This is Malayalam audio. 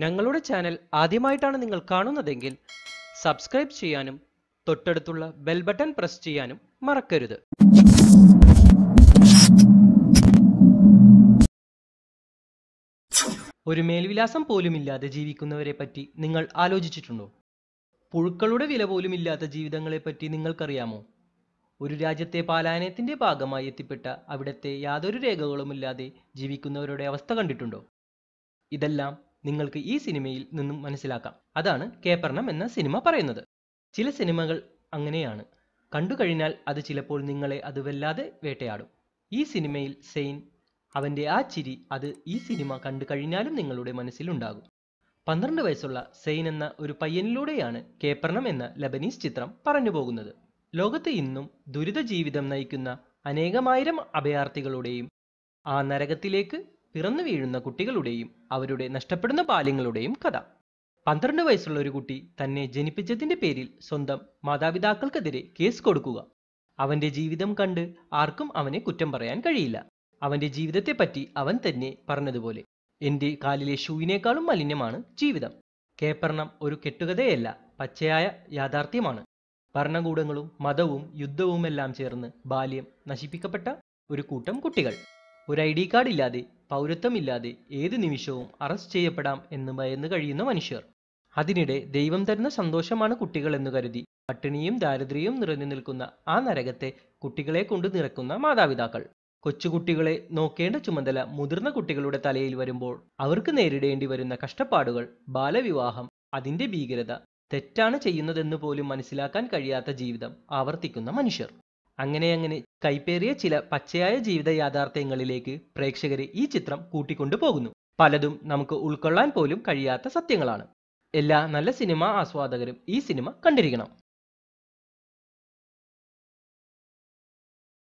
ഞങ്ങളുടെ ചാനൽ ആദ്യമായിട്ടാണ് നിങ്ങൾ കാണുന്നതെങ്കിൽ സബ്സ്ക്രൈബ് ചെയ്യാനും തൊട്ടടുത്തുള്ള ബെൽ ബട്ടൺ പ്രസ് ചെയ്യാനും മറക്കരുത് ഒരു മേൽവിലാസം പോലുമില്ലാതെ ജീവിക്കുന്നവരെ പറ്റി നിങ്ങൾ ആലോചിച്ചിട്ടുണ്ടോ പുഴുക്കളുടെ വില പോലുമില്ലാത്ത ജീവിതങ്ങളെപ്പറ്റി നിങ്ങൾക്കറിയാമോ ഒരു രാജ്യത്തെ പാലായനത്തിന്റെ ഭാഗമായി എത്തിപ്പെട്ട അവിടത്തെ യാതൊരു രേഖകളുമില്ലാതെ ജീവിക്കുന്നവരുടെ അവസ്ഥ കണ്ടിട്ടുണ്ടോ ഇതെല്ലാം നിങ്ങൾക്ക് ഈ സിനിമയിൽ നിന്നും മനസ്സിലാക്കാം അതാണ് കേപ്പർണം എന്ന സിനിമ പറയുന്നത് ചില സിനിമകൾ അങ്ങനെയാണ് കണ്ടു കഴിഞ്ഞാൽ അത് ചിലപ്പോൾ നിങ്ങളെ അത് വല്ലാതെ വേട്ടയാടും ഈ സിനിമയിൽ സെയിൻ അവൻ്റെ ആ ചിരി അത് ഈ സിനിമ കണ്ടു കഴിഞ്ഞാലും നിങ്ങളുടെ മനസ്സിലുണ്ടാകും പന്ത്രണ്ട് വയസ്സുള്ള സെയിൻ എന്ന ഒരു പയ്യനിലൂടെയാണ് കേപ്പർണം എന്ന ലബനീസ് ചിത്രം പറഞ്ഞു പോകുന്നത് ലോകത്ത് ഇന്നും ദുരിത ജീവിതം നയിക്കുന്ന അനേകമായിരം അഭയാർത്ഥികളുടെയും ആ നരകത്തിലേക്ക് പിറന്നു വീഴുന്ന കുട്ടികളുടെയും അവരുടെ നഷ്ടപ്പെടുന്ന ബാല്യങ്ങളുടെയും കഥ പന്ത്രണ്ട് വയസ്സുള്ള ഒരു കുട്ടി തന്നെ ജനിപ്പിച്ചതിന്റെ പേരിൽ സ്വന്തം മാതാപിതാക്കൾക്കെതിരെ കേസ് കൊടുക്കുക അവന്റെ ജീവിതം കണ്ട് ആർക്കും അവനെ കുറ്റം പറയാൻ കഴിയില്ല അവന്റെ ജീവിതത്തെപ്പറ്റി അവൻ തന്നെ പറഞ്ഞതുപോലെ എൻ്റെ കാലിലെ ഷൂവിനേക്കാളും മലിന്യമാണ് ജീവിതം കേപ്പർണം ഒരു കെട്ടുകഥയല്ല പച്ചയായ യാഥാർത്ഥ്യമാണ് ഭരണകൂടങ്ങളും മതവും യുദ്ധവുമെല്ലാം ചേർന്ന് ബാല്യം നശിപ്പിക്കപ്പെട്ട ഒരു കൂട്ടം കുട്ടികൾ ഒരു ഐ ഡി കാർഡ് ഇല്ലാതെ പൗരത്വമില്ലാതെ ഏത് നിമിഷവും അറസ്റ്റ് ചെയ്യപ്പെടാം എന്ന് ഭയന്ന് കഴിയുന്ന മനുഷ്യർ അതിനിടെ ദൈവം തരുന്ന സന്തോഷമാണ് എന്ന് കരുതി പട്ടിണിയും ദാരിദ്ര്യവും നിറഞ്ഞു നിൽക്കുന്ന ആ നരകത്തെ കുട്ടികളെ കൊണ്ട് നിറക്കുന്ന മാതാപിതാക്കൾ കൊച്ചുകുട്ടികളെ നോക്കേണ്ട ചുമതല മുതിർന്ന കുട്ടികളുടെ തലയിൽ വരുമ്പോൾ അവർക്ക് നേരിടേണ്ടി വരുന്ന കഷ്ടപ്പാടുകൾ ബാലവിവാഹം അതിൻ്റെ ഭീകരത തെറ്റാണ് ചെയ്യുന്നതെന്ന് പോലും മനസ്സിലാക്കാൻ കഴിയാത്ത ജീവിതം ആവർത്തിക്കുന്ന മനുഷ്യർ അങ്ങനെ അങ്ങനെ കൈപ്പേറിയ ചില പച്ചയായ ജീവിത യാഥാർത്ഥ്യങ്ങളിലേക്ക് പ്രേക്ഷകരെ ഈ ചിത്രം കൂട്ടിക്കൊണ്ടു പോകുന്നു പലതും നമുക്ക് ഉൾക്കൊള്ളാൻ പോലും കഴിയാത്ത സത്യങ്ങളാണ് എല്ലാ നല്ല സിനിമാ ആസ്വാദകരും ഈ സിനിമ കണ്ടിരിക്കണം